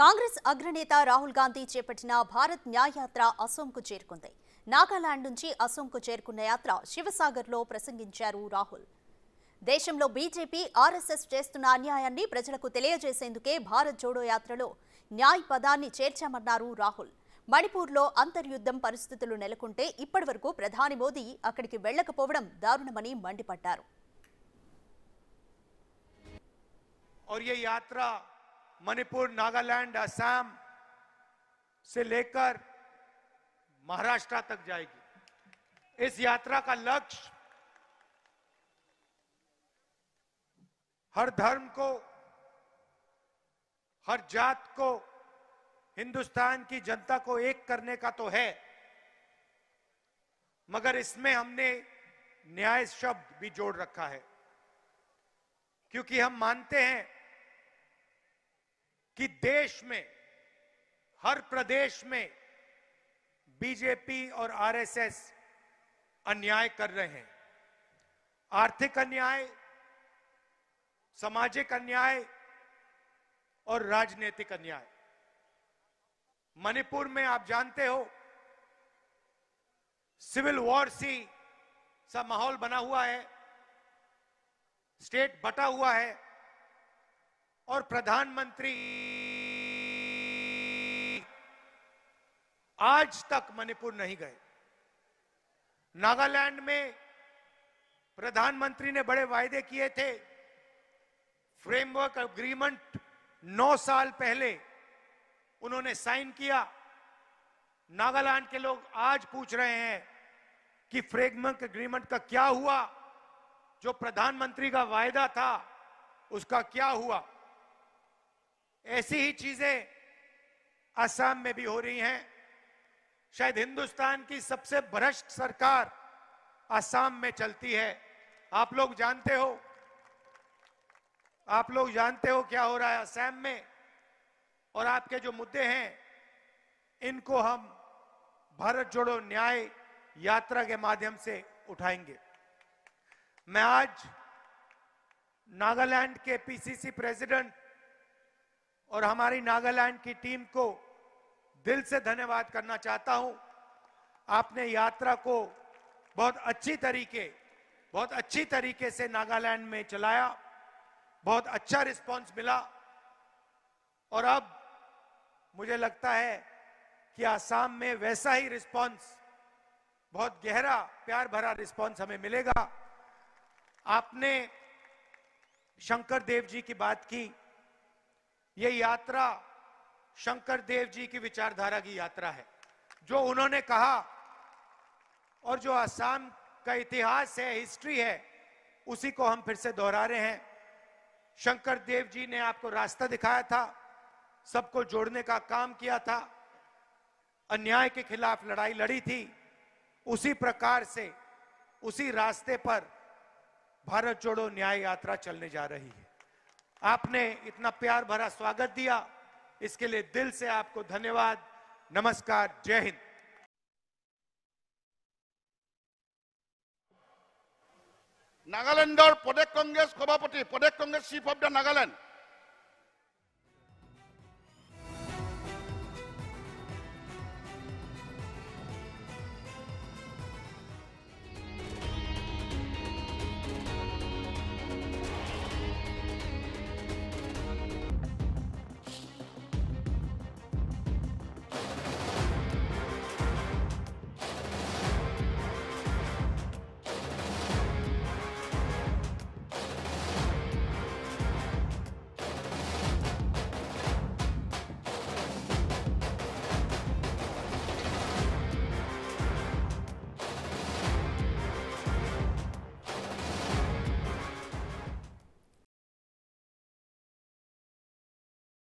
కాంగ్రెస్ అగ్రనేత రాహుల్ గాంధీ చేపట్టిన భారత్ న్యాయయాత్ర అసోంకు చేరుకుంది నాగాలాండ్ నుంచి అసోంకు చేరుకున్న యాత్ర శివసాగర్లో ప్రసంగించారు రాహుల్ దేశంలో బీజేపీ ఆర్ఎస్ఎస్ చేస్తున్న అన్యాయాన్ని ప్రజలకు తెలియజేసేందుకే భారత్ జోడో యాత్రలో న్యాయ్ పదాన్ని చేర్చామన్నారు రాహుల్ మణిపూర్లో అంతర్యుద్ధం పరిస్థితులు నెలకొంటే ఇప్పటివరకు ప్రధాని మోదీ అక్కడికి వెళ్లకపోవడం దారుణమని మండిపడ్డారు मणिपुर नागालैंड असम से लेकर महाराष्ट्र तक जाएगी इस यात्रा का लक्ष्य हर धर्म को हर जात को हिंदुस्तान की जनता को एक करने का तो है मगर इसमें हमने न्याय शब्द भी जोड़ रखा है क्योंकि हम मानते हैं कि देश में हर प्रदेश में बीजेपी और आरएसएस अन्याय कर रहे हैं आर्थिक अन्याय सामाजिक अन्याय और राजनीतिक अन्याय मणिपुर में आप जानते हो सिविल वॉर सी सा माहौल बना हुआ है स्टेट बटा हुआ है और प्रधानमंत्री आज तक मणिपुर नहीं गए नागालैंड में प्रधानमंत्री ने बड़े वायदे किए थे फ्रेमवर्क अग्रीमेंट नौ साल पहले उन्होंने साइन किया नागालैंड के लोग आज पूछ रहे हैं कि फ्रेमवर्क अग्रीमेंट का क्या हुआ जो प्रधानमंत्री का वायदा था उसका क्या हुआ ऐसी ही चीजें असम में भी हो रही हैं शायद हिंदुस्तान की सबसे भ्रष्ट सरकार असम में चलती है आप लोग जानते हो आप लोग जानते हो क्या हो रहा है असम में और आपके जो मुद्दे हैं इनको हम भारत जोड़ो न्याय यात्रा के माध्यम से उठाएंगे मैं आज नागालैंड के पीसीसी प्रेसिडेंट और हमारी नागालैंड की टीम को दिल से धन्यवाद करना चाहता हूं आपने यात्रा को बहुत अच्छी तरीके बहुत अच्छी तरीके से नागालैंड में चलाया बहुत अच्छा रिस्पांस मिला और अब मुझे लगता है कि आसाम में वैसा ही रिस्पांस बहुत गहरा प्यार भरा रिस्पांस हमें मिलेगा आपने शंकर देव जी की बात की ये यात्रा शंकर देव जी की विचारधारा की यात्रा है जो उन्होंने कहा और जो आसाम का इतिहास है हिस्ट्री है उसी को हम फिर से दोहरा रहे हैं शंकर देव जी ने आपको रास्ता दिखाया था सबको जोड़ने का काम किया था अन्याय के खिलाफ लड़ाई लड़ी थी उसी प्रकार से उसी रास्ते पर भारत जोड़ो न्याय यात्रा चलने जा रही है आपने इतना प्यार भरा स्वागत दिया इसके लिए दिल से आपको धन्यवाद नमस्कार जय हिंद नागालैंड प्रदेश कांग्रेस सभापति प्रदेश Congress chief of the Nagaland